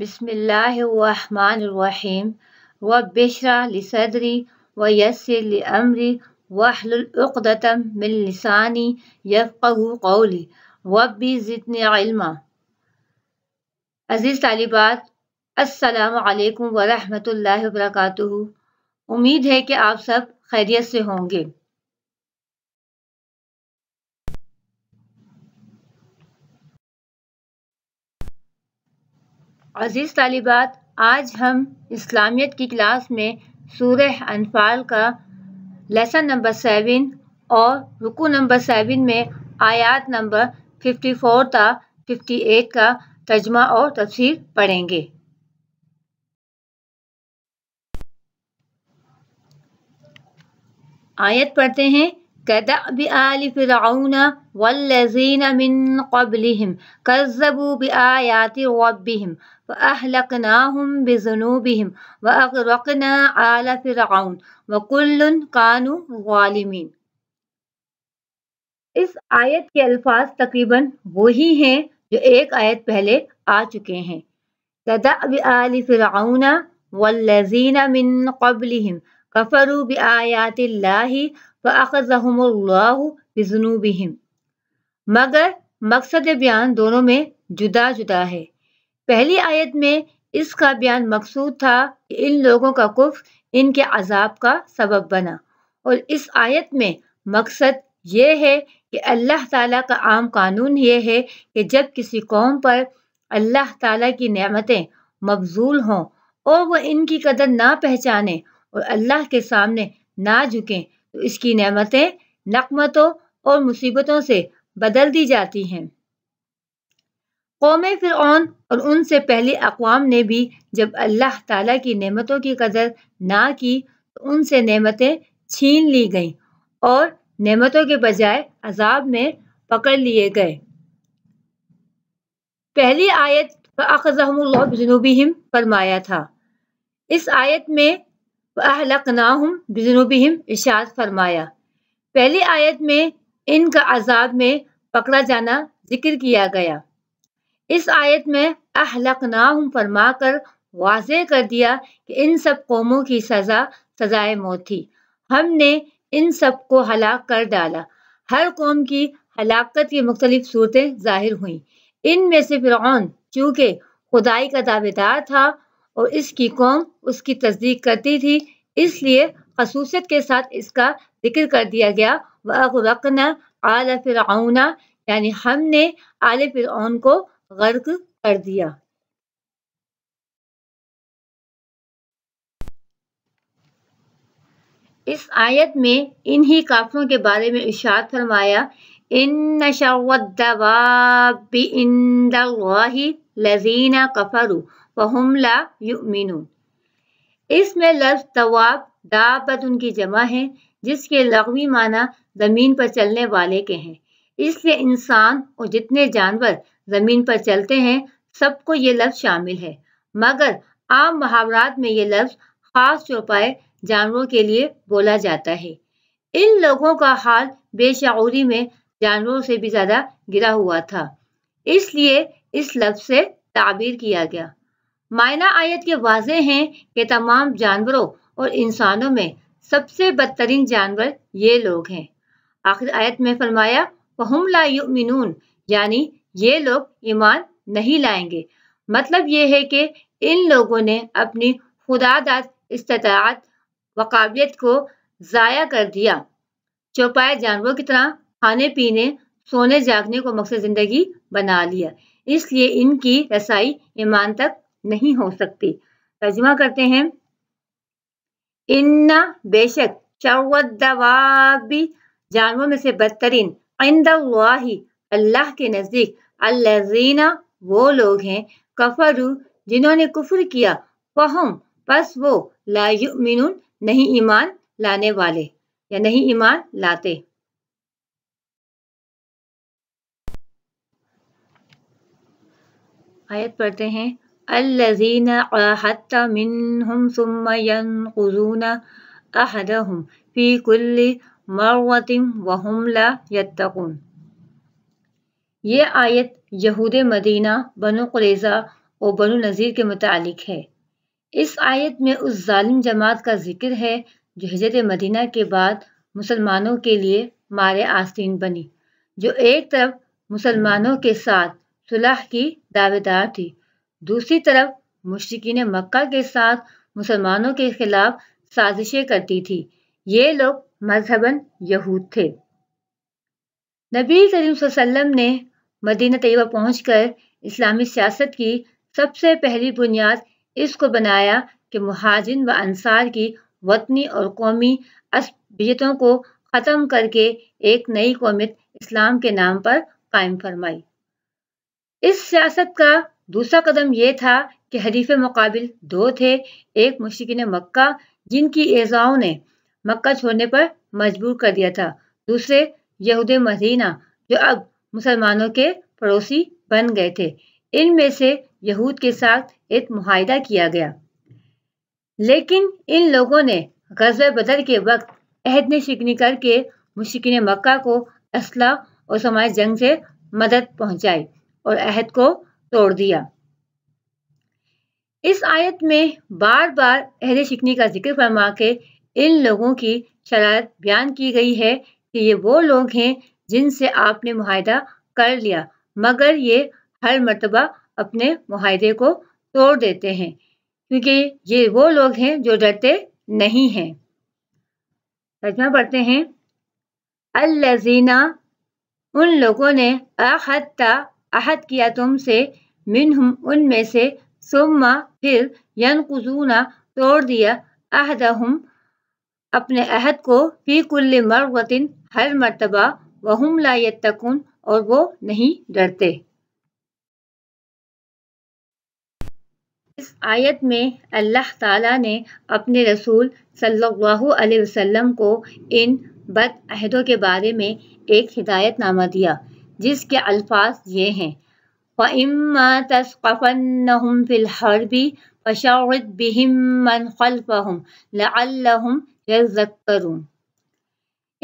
बिसमीम वबरा लसदरी व यसर अमरी वहलतम मिलसानी यफ़ू कौली वबी ज़ितन इल्मा अज़ीज़ तालिबात असलकम वरहमल वर्क उम्मीद है कि आप सब खैरियत से होंगे अज़ीज़ तालिबात आज हम इस्लामियत की क्लास में सूरह अनफाल का लेसन नंबर सेवन और रुकू नंबर सेवन में आयात नंबर फिफ्टी फोर था फिफ्टी एट का तर्जमा और तफसीर पढ़ेंगे आयत पढ़ते हैं كدأب آل فرعون والذين من قبلهم كذبوا بآيات ربهم فأهلكناهم بذنوبهم وأغرقنا آل فرعون وكل كانوا ظالمين اس آیت کے الفاظ تقریباً وہی ہیں جو ایک آیت پہلے آ چکے ہیں كدأب آل فرعون والذين من قبلهم كفروا بآيات الله फ़ाखज़हम्लाजनूबहम मगर मकसद बयान दोनों में जुदा जुदा है पहली आयत में इसका बयान मकसूद था कि इन लोगों का कुफ इनके अजाब का सबब बना और इस आयत में मकसद ये है कि अल्लाह ताला का आम कानून ये है कि जब किसी कौम पर अल्लाह ताला की नेमतें मबजूल हों और वह इनकी कदर ना पहचाने और अल्लाह के सामने ना झुकें इसकी नमतें नकमतों और मुसीबतों से बदल दी जाती हैं कौम फिर और उनसे पहले अकवाम ने भी जब अल्लाह ताला की नेमतों की कदर ना की तो उनसे नेमतें छीन ली गईं और नेमतों के बजाय अजाब में पकड़ लिए गए पहली आयत अखजहमुल्लाह जनूबी हिम फरमाया था इस आयत में वहलकनाहम इशाद फरमाया पहली आयत में इनका अजाब में पकड़ा जाना जिक्र किया गया इस आयत में नाहम फरमा कर वाज कर दिया कि इन सब कौमों की सज़ा सज़ाए मौत थी हमने इन सब को हलाक कर डाला हर कौम की हलाकत की मुख्तलिफ सूरतें ज़ाहिर हुई इनमें से फिर चूँकि खुदाई का दावेदार था और इसकी कौम उसकी तस्दीक करती थी इसलिए खसूसियत के साथ इसका जिक्र कर दिया गया वक़ना आल फ़िरौना यानी हमने आल फ़िरौन को गर्क कर दिया इस आयत में इन्हीं काफिलों के बारे में इशाद फरमाया इन शवदवाबी इंदी लजीना कफरू फ़हम युमिनून इसमें लफ्ज तवाब दाबत उनकी जमा है जिसके लगवी माना ज़मीन पर चलने वाले के हैं इसलिए इंसान और जितने जानवर ज़मीन पर चलते हैं सबको ये लफ्ज़ शामिल है मगर आम महावरात में ये लफ्ज़ ख़ास चौपाए जानवरों के लिए बोला जाता है इन लोगों का हाल बेशरी में जानवरों से भी ज़्यादा गिरा हुआ था इसलिए इस लफ्ज़ से ताबीर किया गया मायना आयत के वाजे हैं कि तमाम जानवरों और इंसानों में सबसे बदतरीन जानवर ये लोग हैं आखिर आयत में फरमाया वहम ला यानी ये लोग ईमान नहीं लाएंगे मतलब ये है कि इन लोगों ने अपनी खुदादात इस्तात व को ज़ाया कर दिया चौपाए जानवरों की तरह खाने पीने सोने जागने को मकसद ज़िंदगी बना लिया इसलिए इनकी रसाई ईमान तक नहीं हो सकती तर्जमा करते हैं इन्ना बेशक चौदी जानवरों में से बदतरीन इंदी अल्लाह के नज़दीक अल्लाजीना वो लोग हैं कफरू जिन्होंने कुफर किया फहम बस वो लायुमिन नहीं ईमान लाने वाले या नहीं ईमान लाते आयत पढ़ते हैं الذين عاهدت منهم ثم ينقضون أحدهم في كل مرة وهم لا يتقون ये आयत यहूद मदीना बनु कुरेज़ा और बनु नज़ीर के मुतालिक है इस आयत में उस जालिम जमात का जिक्र है जो हजरत मदीना के बाद मुसलमानों के लिए मारे आस्तीन बनी जो एक तरफ मुसलमानों के साथ सुलह की दावेदार थी दूसरी तरफ मुश्किन मक्का के साथ मुसलमानों के खिलाफ साजिशें करती थी ये लोग मजहबन यहूद थे नबी करीम ने मदीना तयबा पहुंचकर इस्लामी सियासत की सबसे पहली बुनियाद इसको बनाया कि महाजिन व अनसार की वतनी और कौमी असबियतों को ख़त्म करके एक नई कौमत इस्लाम के नाम पर कायम फरमाई इस सियासत का दूसरा कदम ये था कि हरीफ मुकाबिल दो थे एक मुश्किन मक्का जिनकी एजाओं ने मक्का छोड़ने पर मजबूर कर दिया था दूसरे यहूद मदीना जो अब मुसलमानों के पड़ोसी बन गए थे इनमें से यहूद के साथ एक माहिदा किया गया लेकिन इन लोगों ने गजब बदल के वक्त अहद ने शिकनी करके मुश्किन मक्का को असला और समाज जंग से मदद पहुंचाई और अहद को तोड़ दिया इस आयत में बार बार अहद शिकनी का जिक्र फरमा के इन लोगों की शरारत बयान की गई है कि ये वो लोग हैं जिनसे आपने माहिदा कर लिया मगर ये हर मरतबा अपने माहदे को तोड़ देते हैं क्योंकि ये वो लोग हैं जो डरते नहीं हैं तर्जमा पढ़ते हैं अल्लाजीना उन लोगों ने अहत्ता अहद किया तुमसे मिनहुम उनमें से सुम्मा फिर यनकुजूना तोड़ दिया अहदहुम अपने अहद को फी कुल मरवतिन हर मरतबा वहम लायत तकुन और वो नहीं डरते इस आयत में अल्लाह ताला ने अपने रसूल सल्लल्लाहु अलैहि वसल्लम को इन बद अहदों के बारे में एक हिदायतनामा दिया जिसके अल्फाज ये हैं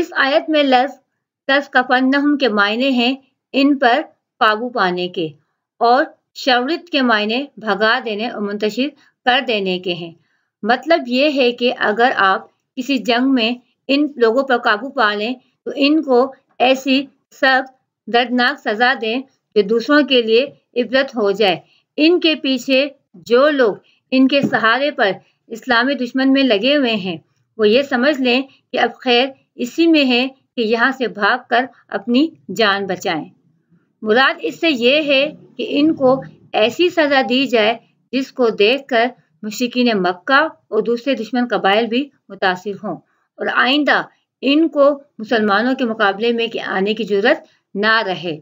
इस आयत में के मायने हैं इन पर काबू पाने के और शवरित के मायने भगा देने और मुंतशिर कर देने के हैं मतलब ये है कि अगर आप किसी जंग में इन लोगों पर काबू पा लें तो इनको ऐसी सख्त दर्दनाक सजा दें जो दूसरों के लिए इबरत हो जाए इनके पीछे जो लोग इनके सहारे पर इस्लामी दुश्मन में लगे हुए हैं वो ये समझ लें कि अब खैर इसी में है कि यहाँ से भाग कर अपनी जान बचाएं। मुराद इससे ये है कि इनको ऐसी सज़ा दी जाए जिसको देख कर मशिकिन मक्का और दूसरे दुश्मन कबाइल भी मुतासर हों और आइंदा इनको मुसलमानों के मुकाबले में के आने की जरूरत ना रहे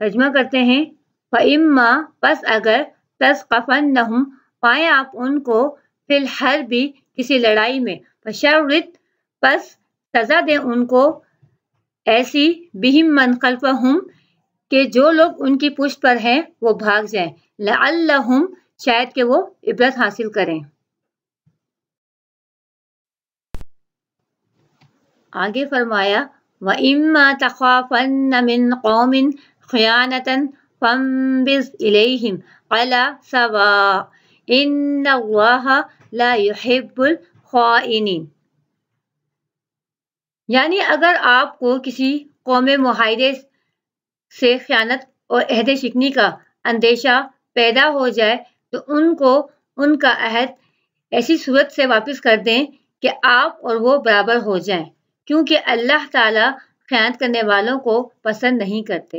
तर्जमा करते हैं फ़इम्मा बस अगर तस्कफन नहम पाए आप उनको फिल हर भी किसी लड़ाई में फशरत बस सज़ा दें उनको ऐसी बिहिम मनकल्फ हम कि जो लोग उनकी पुष्ट पर हैं वो भाग जाएं लम शायद के वो इबरत हासिल करें आगे फरमाया यानी अगर आपको किसी कौम माहे से ख़्यात और अहद शिकनी का अंदेशा पैदा हो जाए तो उनको उनका अहद ऐसी सूरत से वापस कर दें कि आप और वो बराबर हो जाएं क्योंकि अल्लाह ताला ख्यात करने वालों को पसंद नहीं करते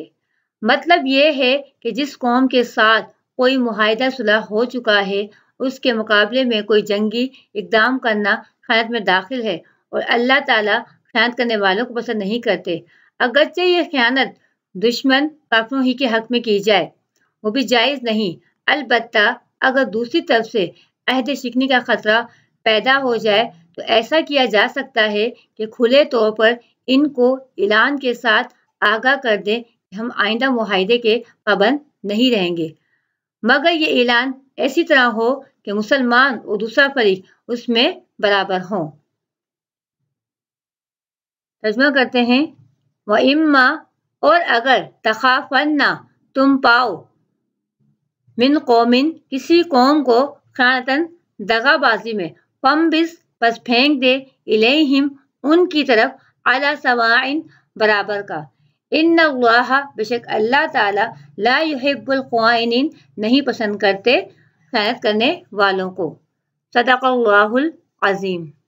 मतलब ये है कि जिस कौम के साथ कोई माहिदा सुलह हो चुका है उसके मुकाबले में कोई जंगी इकदाम करना ख्यात में दाखिल है और अल्लाह ताला ख्यात करने वालों को पसंद नहीं करते अगरचे ये ख्यानत दुश्मन काफिरों ही के हक में की जाए वो भी जायज़ नहीं अलबत् अगर दूसरी तरफ से अहद शिकनी का ख़तरा पैदा हो जाए तो ऐसा किया जा सकता है कि खुले तौर पर इनको ऐलान के साथ आगाह कर दें कि हम आइंदा माहदे के पाबंद नहीं रहेंगे मगर ये ऐलान ऐसी तरह हो कि मुसलमान और दूसरा फरीक उसमें बराबर हों तर्जमा करते हैं व इम्मा और अगर तखाफन्ना तुम पाओ मिन कौमिन किसी कौम को खानतन दगाबाजी में फम बिस बस फेंक दे इलेहिम उनकी तरफ अला सवाइन बराबर का इन बेशक अल्लाह ताला ला युहिब्बुल नहीं पसंद करते खैनत करने वालों को सदाकल अज़ीम